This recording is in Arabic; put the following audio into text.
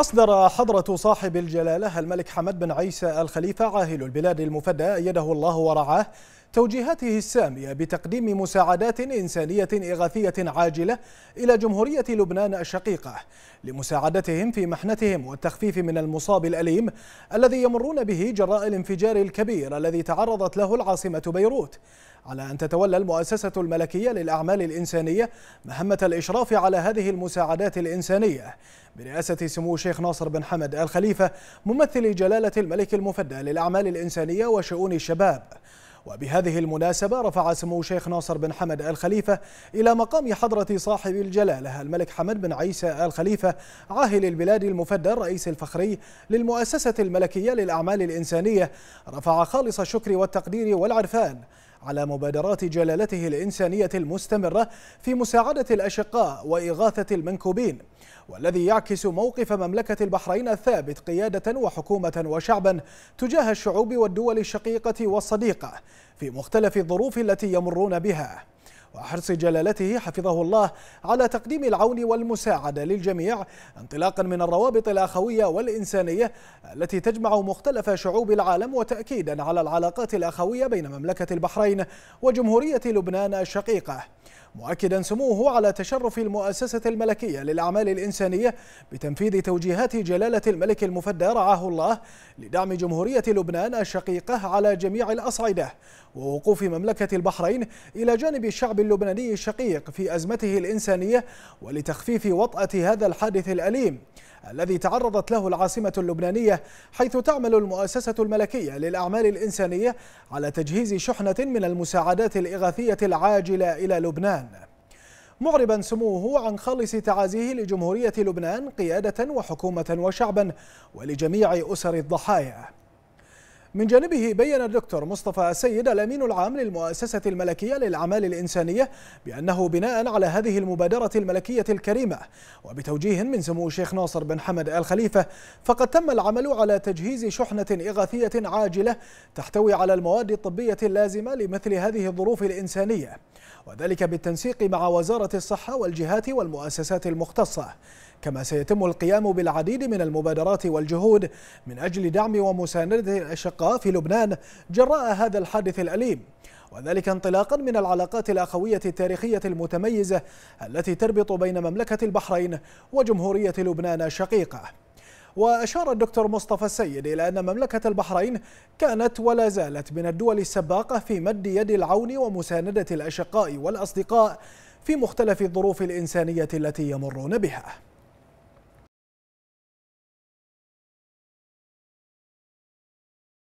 أصدر حضرة صاحب الجلالة الملك حمد بن عيسى الخليفة عاهل البلاد المفدى أيده الله ورعاه توجيهاته السامية بتقديم مساعدات إنسانية إغاثية عاجلة إلى جمهورية لبنان الشقيقة لمساعدتهم في محنتهم والتخفيف من المصاب الأليم الذي يمرون به جراء الانفجار الكبير الذي تعرضت له العاصمة بيروت على أن تتولى المؤسسة الملكية للأعمال الإنسانية مهمة الإشراف على هذه المساعدات الإنسانية برئاسة سمو الشيخ ناصر بن حمد الخليفة ممثل جلالة الملك المفدى للأعمال الإنسانية وشؤون الشباب وبهذه المناسبة رفع سمو الشيخ ناصر بن حمد الخليفة إلى مقام حضرة صاحب الجلالة الملك حمد بن عيسى الخليفة عاهل البلاد المفدى الرئيس الفخري للمؤسسة الملكية للأعمال الإنسانية رفع خالص الشكر والتقدير والعرفان على مبادرات جلالته الإنسانية المستمرة في مساعدة الأشقاء وإغاثة المنكوبين والذي يعكس موقف مملكة البحرين الثابت قيادة وحكومة وشعبا تجاه الشعوب والدول الشقيقة والصديقة في مختلف الظروف التي يمرون بها وحرص جلالته حفظه الله على تقديم العون والمساعدة للجميع انطلاقا من الروابط الأخوية والإنسانية التي تجمع مختلف شعوب العالم وتأكيدا على العلاقات الأخوية بين مملكة البحرين وجمهورية لبنان الشقيقة مؤكدا سموه على تشرف المؤسسة الملكية للأعمال الإنسانية بتنفيذ توجيهات جلالة الملك المفدى رعاه الله لدعم جمهورية لبنان الشقيقة على جميع الأصعدة ووقوف مملكة البحرين إلى جانب الشعب اللبناني الشقيق في أزمته الإنسانية ولتخفيف وطأة هذا الحادث الأليم الذي تعرضت له العاصمة اللبنانية حيث تعمل المؤسسة الملكية للأعمال الإنسانية على تجهيز شحنة من المساعدات الإغاثية العاجلة إلى لبنان معربا سموه عن خالص تعازيه لجمهورية لبنان قيادة وحكومة وشعبا ولجميع أسر الضحايا من جانبه بين الدكتور مصطفى السيد الأمين العام للمؤسسة الملكية للأعمال الإنسانية بأنه بناء على هذه المبادرة الملكية الكريمة وبتوجيه من سمو الشيخ ناصر بن حمد آل خليفة فقد تم العمل على تجهيز شحنة إغاثية عاجلة تحتوي على المواد الطبية اللازمة لمثل هذه الظروف الإنسانية وذلك بالتنسيق مع وزارة الصحة والجهات والمؤسسات المختصة كما سيتم القيام بالعديد من المبادرات والجهود من أجل دعم ومساندة الأشقاء في لبنان جراء هذا الحادث الأليم وذلك انطلاقا من العلاقات الأخوية التاريخية المتميزة التي تربط بين مملكة البحرين وجمهورية لبنان الشقيقة وأشار الدكتور مصطفى السيد إلى أن مملكة البحرين كانت ولا زالت من الدول السباقة في مد يد العون ومساندة الأشقاء والأصدقاء في مختلف الظروف الإنسانية التي يمرون بها